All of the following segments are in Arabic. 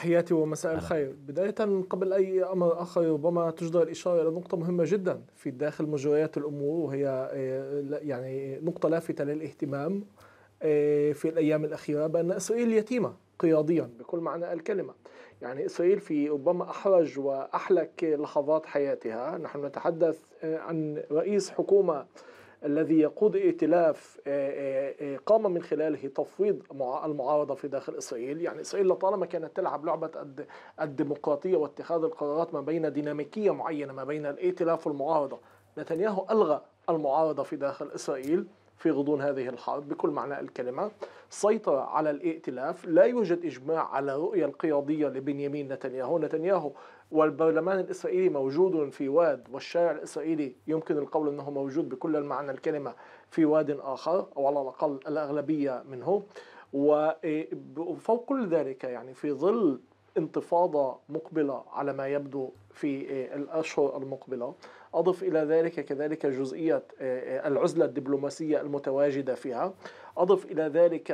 تحياتي ومساء الخير بداية قبل أي أمر آخر ربما تجدر الإشارة إلى نقطة مهمة جدا في الداخل مجريات الأمور وهي آه، يعني نقطة لافتة للاهتمام آه، في الأيام الأخيرة بأن إسرائيل يتيمة قياديا بكل معنى الكلمة يعني إسرائيل في ربما أحرج وأحلك لحظات حياتها نحن نتحدث آه، عن رئيس حكومة الذي يقود ائتلاف آه، آه، آه، قام من خلاله تفويض المعارضه في داخل اسرائيل، يعني اسرائيل لطالما كانت تلعب لعبه الديمقراطيه واتخاذ القرارات ما بين ديناميكيه معينه ما بين الائتلاف والمعارضه، نتنياهو الغى المعارضه في داخل اسرائيل في غضون هذه الحرب بكل معنى الكلمة سيطر على الائتلاف لا يوجد إجماع على رؤية القيادية لبنيامين نتنياهو نتنياهو والبرلمان الإسرائيلي موجود في واد والشارع الإسرائيلي يمكن القول أنه موجود بكل المعنى الكلمة في واد آخر أو على الأقل الأغلبية منه وفوق إيه، كل ذلك يعني في ظل انتفاضة مقبلة على ما يبدو في آه، الأشهر المقبلة أضف إلى ذلك كذلك جزئية آه، آه، العزلة الدبلوماسية المتواجدة فيها أضف إلى ذلك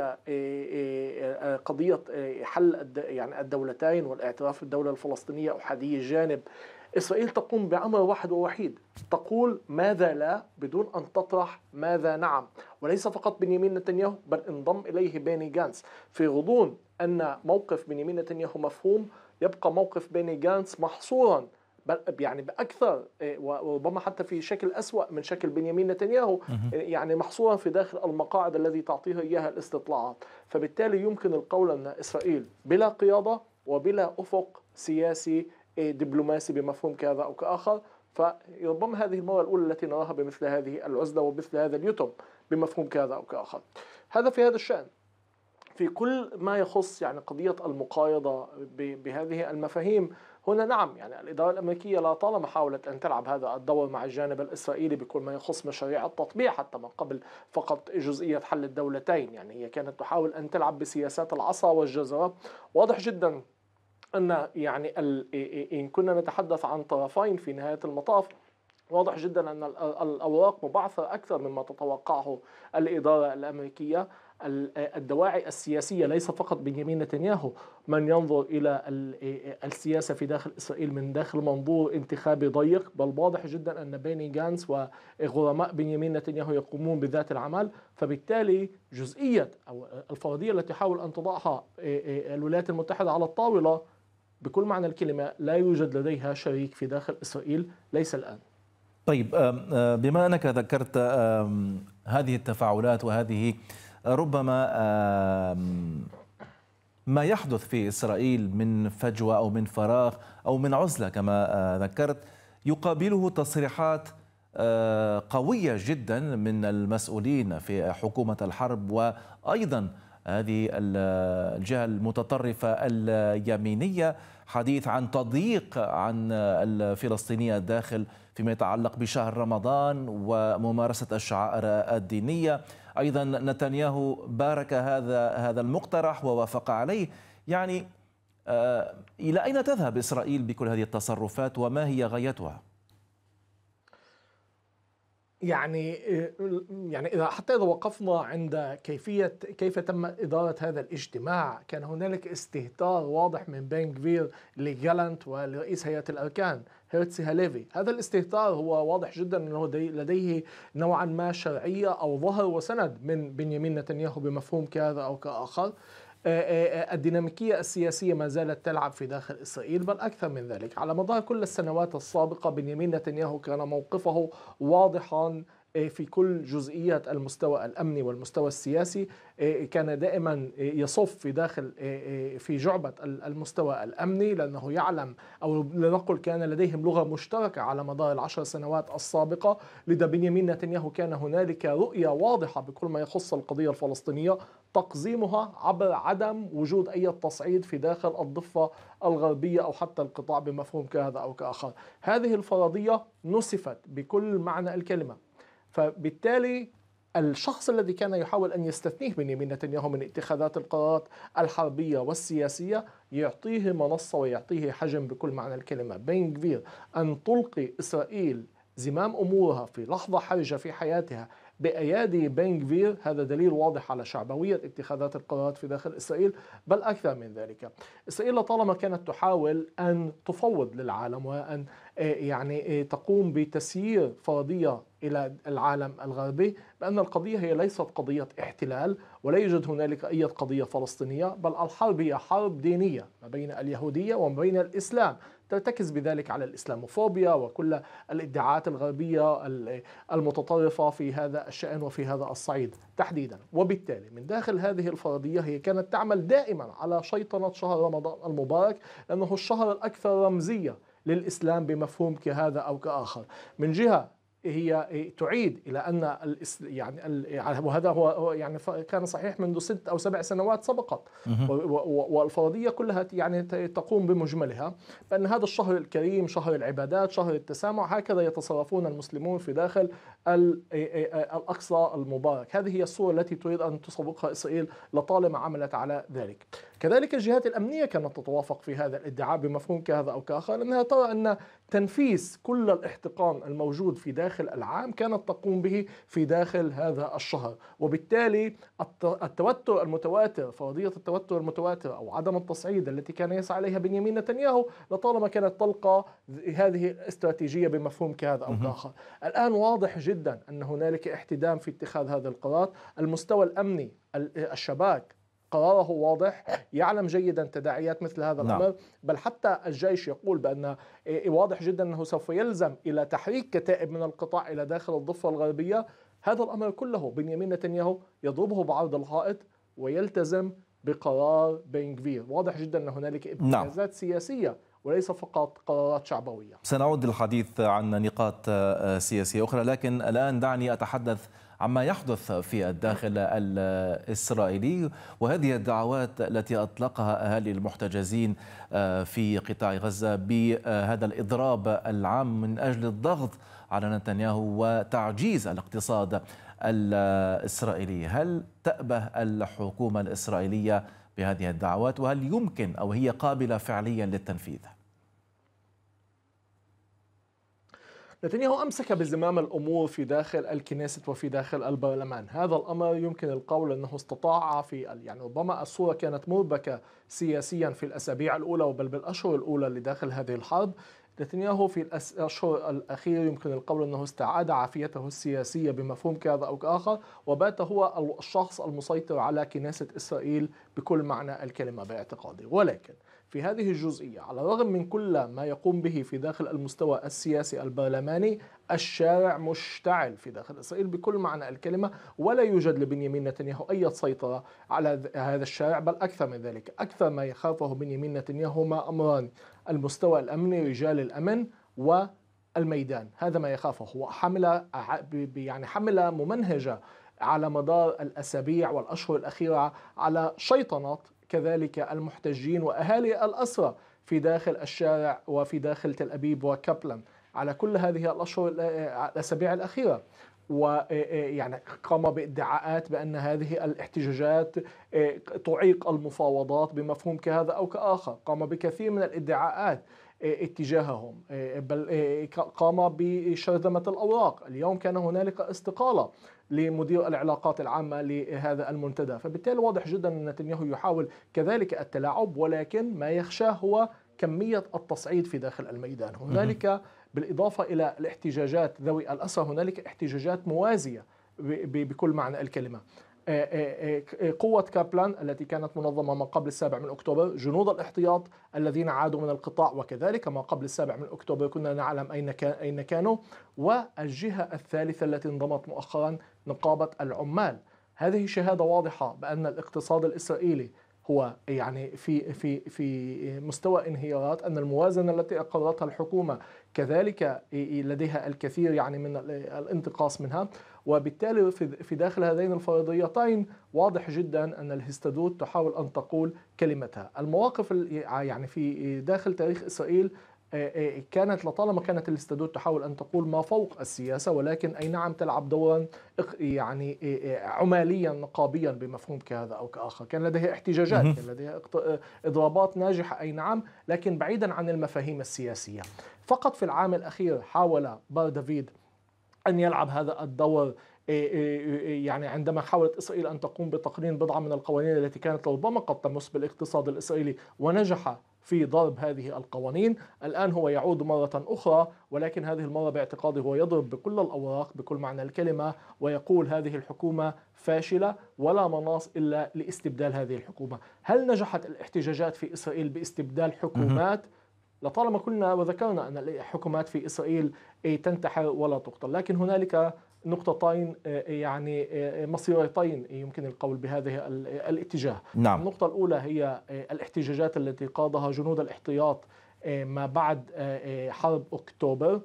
قضية حل يعني الدولتين والاعتراف بالدولة الفلسطينية أحادي الجانب إسرائيل تقوم بعمل واحد ووحيد تقول ماذا لا بدون أن تطرح ماذا نعم وليس فقط بنيامين نتنياهو بل انضم إليه بيني جانس في غضون أن موقف بنيامين نتنياهو مفهوم يبقى موقف بيني جانس محصورا يعني باكثر إيه، وربما حتى في شكل اسوا من شكل بنيامين نتنياهو إيه، يعني محصورا في داخل المقاعد الذي تعطيه اياها الاستطلاعات فبالتالي يمكن القول ان اسرائيل بلا قياده وبلا افق سياسي إيه، دبلوماسي بمفهوم كهذا او كاخر فربما هذه المره الاولى التي نراها بمثل هذه العزله ومثل هذا اليتم بمفهوم كهذا او كاخر هذا في هذا الشان في كل ما يخص يعني قضية المقايضة بهذه المفاهيم هنا نعم يعني الإدارة الأمريكية لا طالما حاولت أن تلعب هذا الدور مع الجانب الإسرائيلي بكل ما يخص مشاريع التطبيع حتى من قبل فقط جزئية حل الدولتين يعني هي كانت تحاول أن تلعب بسياسات العصا والجزرة واضح جدا أن يعني إن كنا نتحدث عن طرفين في نهاية المطاف واضح جدا أن الأوراق مبعثرة أكثر مما تتوقعه الإدارة الأمريكية الدواعي السياسية ليس فقط بنيامين نتنياهو من ينظر إلى السياسة في داخل إسرائيل من داخل منظور انتخابي ضيق بل واضح جدا أن بيني جانس وغرماء بنيامين نتنياهو يقومون بذات العمل فبالتالي جزئية أو الفرضية التي تحاول أن تضعها إيه، إيه، الولايات المتحدة على الطاولة بكل معنى الكلمة لا يوجد لديها شريك في داخل إسرائيل ليس الآن طيب بما أنك ذكرت هذه التفاعلات وهذه ربما ما يحدث في إسرائيل من فجوة أو من فراغ أو من عزلة كما آه، ذكرت يقابله تصريحات آه، قوية جدا من المسؤولين في حكومة الحرب وأيضا هذه آه، الجهة المتطرفة اليمينية حديث عن تضييق عن الفلسطينية الداخل فيما يتعلق بشهر رمضان وممارسة الشعائر الدينية ايضا نتنياهو بارك هذا هذا المقترح ووافق عليه يعني آه، الى اين تذهب اسرائيل بكل هذه التصرفات وما هي غايتها يعني آه، يعني اذا حتى اذا وقفنا عند كيفيه كيف تم اداره هذا الاجتماع كان هنالك استهتار واضح من بن كبير لجالانت ولرئيس هيئه الاركان هيرتسي هاليفي هذا الاستهتار هو واضح جدا انه لديه نوعا ما شرعيه او ظهر وسند من بنيامين نتنياهو بمفهوم كهذا او كاخر آه، آه، آه، الديناميكية السياسية ما زالت تلعب في داخل إسرائيل بل أكثر من ذلك على مدار كل السنوات السابقة بنيامين نتنياهو كان موقفه واضحا إيه، في كل جزئية المستوى الأمني والمستوى السياسي إيه، كان دائما إيه، يصف في داخل في جعبة المستوى الأمني لأنه يعلم أو لنقل كان لديهم لغة مشتركة على مدار العشر سنوات السابقة لدى بنيامين نتنياهو كان هنالك رؤية واضحة بكل ما يخص القضية الفلسطينية تقزيمها عبر عدم وجود أي تصعيد في داخل الضفة الغربية أو حتى القطاع بمفهوم كهذا أو كآخر هذه الفرضية نسفت بكل معنى الكلمة فبالتالي الشخص الذي كان يحاول ان يستثنيه بنيامين نتنياهو من اتخاذات القرارات الحربيه والسياسيه يعطيه منصه ويعطيه حجم بكل معنى الكلمه، بين كبير ان تلقي اسرائيل زمام امورها في لحظه حرجه في حياتها بايادي بن كفير هذا دليل واضح على شعبويه اتخاذات القرارات في داخل اسرائيل بل اكثر من ذلك. اسرائيل طالما كانت تحاول ان تفوض للعالم وان آه، يعني آه، تقوم بتسيير فرضية إلى العالم الغربي بأن القضية هي ليست قضية احتلال ولا يوجد هنالك أي قضية فلسطينية بل الحرب هي حرب دينية ما بين اليهودية وما بين الإسلام ترتكز بذلك على الإسلاموفوبيا وكل الادعاءات الغربية المتطرفة في هذا الشأن وفي هذا الصعيد تحديدا وبالتالي من داخل هذه الفرضية هي كانت تعمل دائما على شيطنة شهر رمضان المبارك لأنه الشهر الأكثر رمزية للإسلام بمفهوم كهذا أو كآخر من جهة هي تعيد الى ان يعني, يعني وهذا هو يعني كان صحيح منذ ست او سبع سنوات سبقت والفرضيه كلها يعني تقوم بمجملها بان هذا الشهر الكريم شهر العبادات شهر التسامح هكذا يتصرفون المسلمون في داخل الاقصى المبارك هذه هي الصوره التي تريد ان تسوقها اسرائيل لطالما عملت على ذلك كذلك الجهات الامنيه كانت تتوافق في هذا الادعاء بمفهوم كهذا او كاخر لانها ترى ان تنفيس كل الاحتقان الموجود في داخل العام كانت تقوم به في داخل هذا الشهر وبالتالي التوتر المتواتر فرضية التوتر المتواتر أو عدم التصعيد التي كان يسعى إليها بنيامين نتنياهو لطالما كانت تلقى هذه استراتيجية بمفهوم كهذا أو كآخر الآن واضح جدا أن هنالك احتدام في اتخاذ هذا القرار المستوى الأمني الشباك قراره واضح يعلم جيدا تداعيات مثل هذا نعم. الأمر بل حتى الجيش يقول بأن إيه، إيه، واضح جدا أنه سوف يلزم إلى تحريك كتائب من القطاع إلى داخل الضفة الغربية هذا الأمر كله بنيامين نتنياهو يضربه بعرض الحائط ويلتزم بقرار بن كفير واضح جدا أن هنالك ابتزازات نعم. سياسية وليس فقط قرارات شعبوية سنعود للحديث عن نقاط آه، سياسية أخرى لكن الآن دعني أتحدث عما يحدث في الداخل الإسرائيلي وهذه الدعوات التي أطلقها أهالي المحتجزين آه، في قطاع غزة بهذا الإضراب العام من أجل الضغط على نتنياهو وتعجيز الاقتصاد الإسرائيلي هل تأبه الحكومة الإسرائيلية بهذه الدعوات وهل يمكن أو هي قابلة فعليا للتنفيذ؟ نتنياهو أمسك بزمام الأمور في داخل الكنيسة وفي داخل البرلمان هذا الأمر يمكن القول أنه استطاع في يعني ربما الصورة كانت مربكة سياسيا في الأسابيع الأولى وبل بالأشهر الأولى لداخل هذه الحرب نتنياهو في الأشهر الأخيرة يمكن القول أنه استعاد عافيته السياسية بمفهوم كذا أو كآخر وبات هو الشخص المسيطر على كنيسة إسرائيل بكل معنى الكلمة باعتقادي ولكن في هذه الجزئية على الرغم من كل ما يقوم به في داخل المستوى السياسي البرلماني الشارع مشتعل في داخل إسرائيل بكل معنى الكلمة ولا يوجد لبنيامين نتنياهو أي سيطرة على هذا الشارع بل أكثر من ذلك أكثر ما يخافه بنيامين نتنياهو هما أمران المستوى الأمني رجال الأمن و الميدان هذا ما يخافه هو حملة يعني حملة ممنهجة على مدار الأسابيع والأشهر الأخيرة على شيطنة كذلك المحتجين وأهالي الأسرى في داخل الشارع وفي داخل تل أبيب وكابلن على كل هذه الأشهر الأسابيع الأخيرة ويعني إيه، إيه، قام بادعاءات بأن هذه الاحتجاجات إيه، تعيق المفاوضات بمفهوم كهذا أو كآخر قام بكثير من الادعاءات اتجاههم بل قام بشرذمة الأوراق اليوم كان هنالك استقالة لمدير العلاقات العامة لهذا المنتدى فبالتالي واضح جدا أن نتنياهو يحاول كذلك التلاعب ولكن ما يخشاه هو كمية التصعيد في داخل الميدان هنالك بالإضافة إلى الاحتجاجات ذوي الأسرة هنالك احتجاجات موازية بكل معنى الكلمة آه، آه، آه، قوة كابلان التي كانت منظمة ما قبل السابع من أكتوبر جنود الاحتياط الذين عادوا من القطاع وكذلك ما قبل السابع من أكتوبر كنا نعلم أين أين كانوا والجهة الثالثة التي انضمت مؤخرا نقابة العمال هذه شهادة واضحة بأن الاقتصاد الإسرائيلي هو يعني في في في مستوى انهيارات ان الموازنه التي اقرتها الحكومه كذلك لديها الكثير يعني من الانتقاص منها وبالتالي في داخل هذين الفرضيتين واضح جدا أن الهستادوت تحاول أن تقول كلمتها المواقف يعني في داخل تاريخ إسرائيل كانت لطالما كانت الاستادوت تحاول ان تقول ما فوق السياسه ولكن اي نعم تلعب دورا يعني عماليا نقابيا بمفهوم كهذا او كاخر، كان لديها احتجاجات، كان لديها اضرابات ناجحه اي نعم، لكن بعيدا عن المفاهيم السياسيه. فقط في العام الاخير حاول بار دافيد أن يلعب هذا الدور إيه، إيه، إيه، يعني عندما حاولت إسرائيل أن تقوم بتقنين بضعة من القوانين التي كانت ربما قد تمس بالاقتصاد الإسرائيلي ونجح في ضرب هذه القوانين الآن هو يعود مرة أخرى ولكن هذه المرة باعتقادي هو يضرب بكل الأوراق بكل معنى الكلمة ويقول هذه الحكومة فاشلة ولا مناص إلا لاستبدال هذه الحكومة هل نجحت الاحتجاجات في إسرائيل باستبدال حكومات؟ لطالما قلنا وذكرنا أن الحكومات في إسرائيل إيه، تنتحر ولا تقتل لكن هنالك نقطتين إيه، إيه، يعني مصيرتين يمكن القول بهذه الاتجاه نعم. النقطة الأولى هي الاحتجاجات التي قادها جنود الاحتياط ما بعد حرب أكتوبر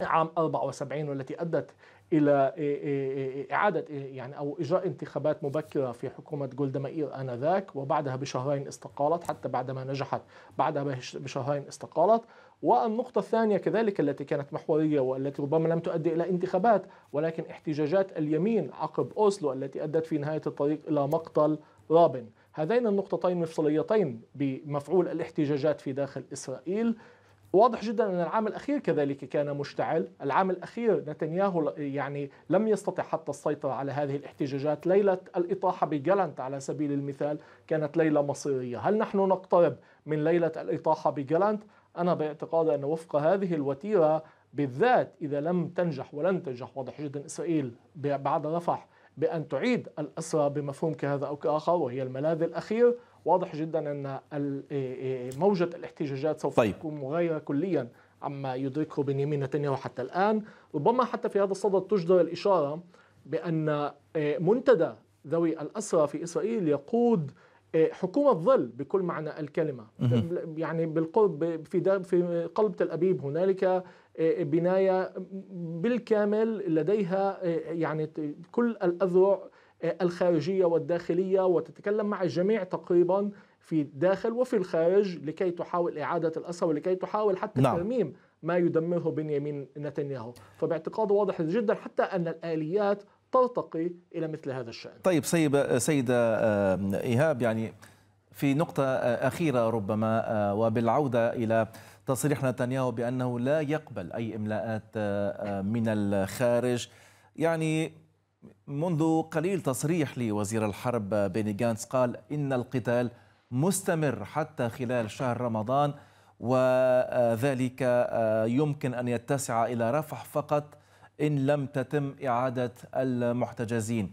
عام 74 والتي أدت الى إيه، إيه، إيه، اعاده يعني او اجراء انتخابات مبكره في حكومه جولدا مائير انذاك وبعدها بشهرين استقالت حتى بعدما نجحت بعدها بشهرين استقالت والنقطة الثانية كذلك التي كانت محورية والتي ربما لم تؤدي إلى انتخابات ولكن احتجاجات اليمين عقب أوسلو التي أدت في نهاية الطريق إلى مقتل رابن هذين النقطتين مفصليتين بمفعول الاحتجاجات في داخل إسرائيل واضح جدا ان العام الاخير كذلك كان مشتعل، العام الاخير نتنياهو يعني لم يستطع حتى السيطره على هذه الاحتجاجات، ليله الاطاحه بجالنت على سبيل المثال كانت ليله مصيريه، هل نحن نقترب من ليله الاطاحه بجالنت؟ انا باعتقادي ان وفق هذه الوتيره بالذات اذا لم تنجح ولن تنجح واضح جدا اسرائيل بعد رفح بان تعيد الاسرى بمفهوم كهذا او كاخر وهي الملاذ الاخير واضح جدا ان إيه- إيه- إيه موجه الاحتجاجات سوف طيب. تكون مغايره كليا عما يدركه بنيامين نتنياهو حتى الان، ربما حتى في هذا الصدد تجدر الاشاره بان منتدى ذوي الاسرى في اسرائيل يقود حكومة ظل بكل معنى الكلمة يعني بالقرب في في قلب تل أبيب هنالك بناية بالكامل لديها يعني كل الأذرع الخارجية والداخلية وتتكلم مع الجميع تقريبا في الداخل وفي الخارج لكي تحاول إعادة الأسرة ولكي تحاول حتى نعم. ترميم ما يدمره بنيامين نتنياهو فباعتقاد واضح جدا حتى أن الآليات ترتقي إلى مثل هذا الشأن طيب سيب سيدة آه، إيهاب يعني في نقطة آه، أخيرة ربما آه، وبالعودة إلى تصريح نتنياهو بأنه لا يقبل أي إملاءات من الخارج يعني منذ قليل تصريح لوزير الحرب بيني جانس قال إن القتال مستمر حتى خلال شهر رمضان وذلك آه، يمكن أن يتسع إلى رفح فقط إن لم تتم إعادة المحتجزين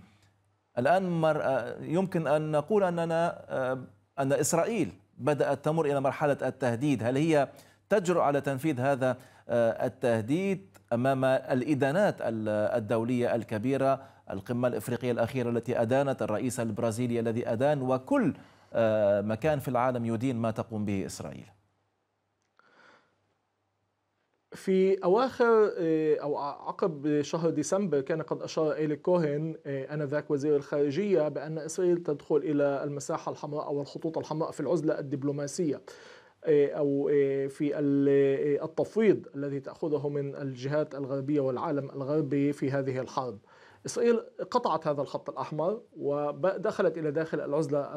الآن آه، يمكن أن نقول أننا آه، أن إسرائيل بدأت تمر إلى مرحلة التهديد هل هي تجرؤ على تنفيذ هذا التهديد أمام الإدانات الدولية الكبيرة القمة الإفريقية الأخيرة التي أدانت الرئيس البرازيلي الذي أدان وكل آه، مكان في العالم يدين ما تقوم به إسرائيل في أواخر آه، أو عقب شهر ديسمبر كان قد أشار إيلي كوهن آه، آنذاك وزير الخارجية بأن إسرائيل تدخل إلى المساحة الحمراء أو الخطوط الحمراء في العزلة الدبلوماسية أو في التفويض الذي تأخذه من الجهات الغربية والعالم الغربي في هذه الحرب إسرائيل قطعت هذا الخط الأحمر ودخلت إلى داخل العزلة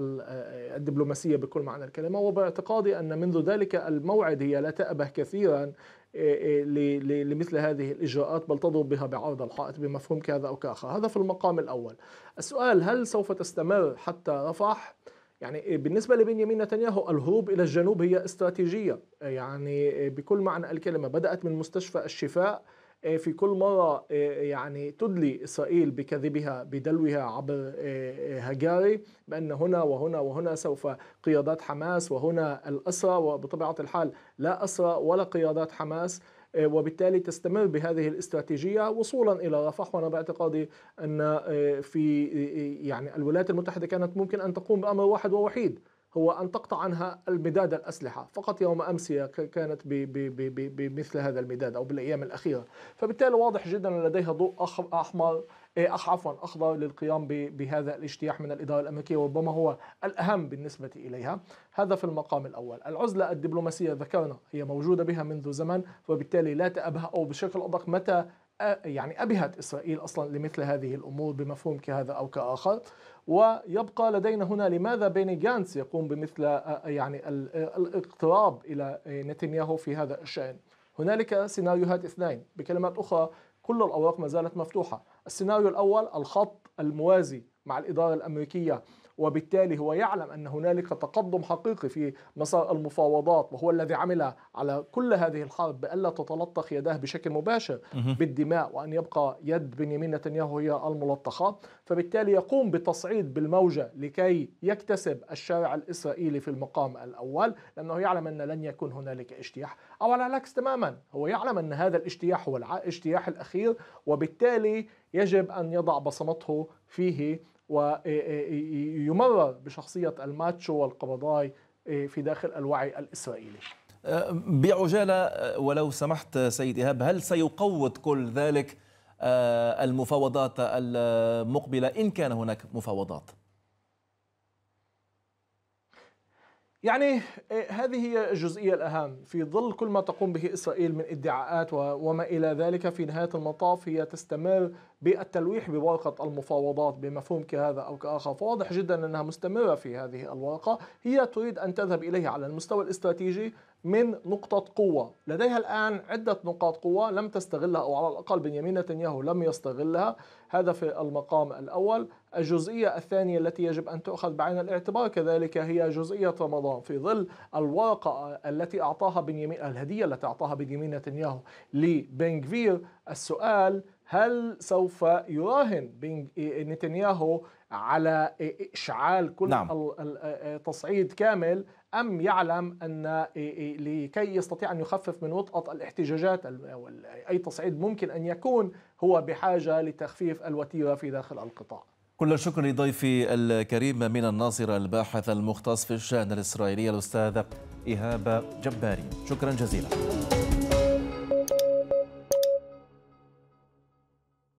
الدبلوماسية بكل معنى الكلمة وباعتقادي أن منذ ذلك الموعد هي لا تأبه كثيرا إيه، إيه، لمثل هذه الإجراءات بل تضرب بها بعرض الحائط بمفهوم كذا أو كآخر هذا في المقام الأول السؤال هل سوف تستمر حتى رفح؟ يعني إيه، بالنسبة لبنيامين نتنياهو الهروب إلى الجنوب هي استراتيجية يعني بكل معنى الكلمة بدأت من مستشفى الشفاء آه، في كل مرة آه، يعني تدلي إسرائيل بكذبها بدلوها عبر آه، هجاري بأن هنا وهنا وهنا سوف قيادات حماس وهنا الأسرى وبطبيعة الحال لا أسرى ولا قيادات حماس وبالتالي تستمر بهذه الاستراتيجية وصولا إلى رفح وأنا باعتقادي أن في يعني الولايات المتحدة كانت ممكن أن تقوم بأمر واحد ووحيد هو أن تقطع عنها المداد الأسلحة فقط يوم أمس كانت بمثل هذا المداد أو بالأيام الأخيرة فبالتالي واضح جدا لديها ضوء أحمر إيه، عفوا اخضر للقيام بهذا الاجتياح من الاداره الامريكيه وربما هو الاهم بالنسبه اليها هذا في المقام الاول العزله الدبلوماسيه ذكرنا هي موجوده بها منذ زمن وبالتالي لا تابها او بشكل ادق متى آه، يعني ابهت اسرائيل اصلا لمثل هذه الامور بمفهوم كهذا او كاخر ويبقى لدينا هنا لماذا بيني جانس يقوم بمثل آه، يعني آه، الاقتراب الى آه، نتنياهو في هذا الشان هنالك سيناريوهات اثنين بكلمات اخرى كل الاوراق ما زالت مفتوحه السيناريو الاول الخط الموازي مع الاداره الامريكيه وبالتالي هو يعلم أن هنالك تقدم حقيقي في مسار المفاوضات وهو الذي عمل على كل هذه الحرب بألا تتلطخ يداه بشكل مباشر بالدماء وأن يبقى يد بنيامين نتنياهو هي الملطخة فبالتالي يقوم بالتصعيد بالموجة لكي يكتسب الشارع الإسرائيلي في المقام الأول لأنه يعلم أن لن يكون هنالك اجتياح أو على العكس تماما هو يعلم أن هذا الاجتياح هو الاجتياح الأخير وبالتالي يجب أن يضع بصمته فيه ويمرر إيه، إيه، إيه، بشخصية الماتشو والقبضاي في داخل الوعي الإسرائيلي أه، بعجالة أه، ولو سمحت سيد إيهاب هل سيقوض كل ذلك أه، المفاوضات المقبلة إن كان هناك مفاوضات؟ يعني إيه, هذه هي الجزئية الأهم في ظل كل ما تقوم به إسرائيل من ادعاءات وما إلى ذلك في نهاية المطاف هي تستمر بالتلويح بورقة المفاوضات بمفهوم كهذا أو كآخر فواضح جدا أنها مستمرة في هذه الورقة هي تريد أن تذهب إليه على المستوى الاستراتيجي من نقطة قوة لديها الآن عدة نقاط قوة لم تستغلها أو على الأقل بنيامين نتنياهو لم يستغلها هذا في المقام الأول الجزئية الثانية التي يجب أن تؤخذ بعين الاعتبار كذلك هي جزئية رمضان في ظل الورقة التي أعطاها بنيامين الهدية التي أعطاها بنيامين نتنياهو لبنغفير السؤال هل سوف يراهن نتنياهو على إشعال كل نعم. التصعيد كامل أم يعلم أن لكي يستطيع أن يخفف من وطأة الاحتجاجات أي تصعيد ممكن أن يكون هو بحاجة لتخفيف الوتيرة في داخل القطاع كل الشكر لضيفي الكريم من الناصرة الباحث المختص في الشأن الإسرائيلي الأستاذ إيهاب جباري شكرا جزيلا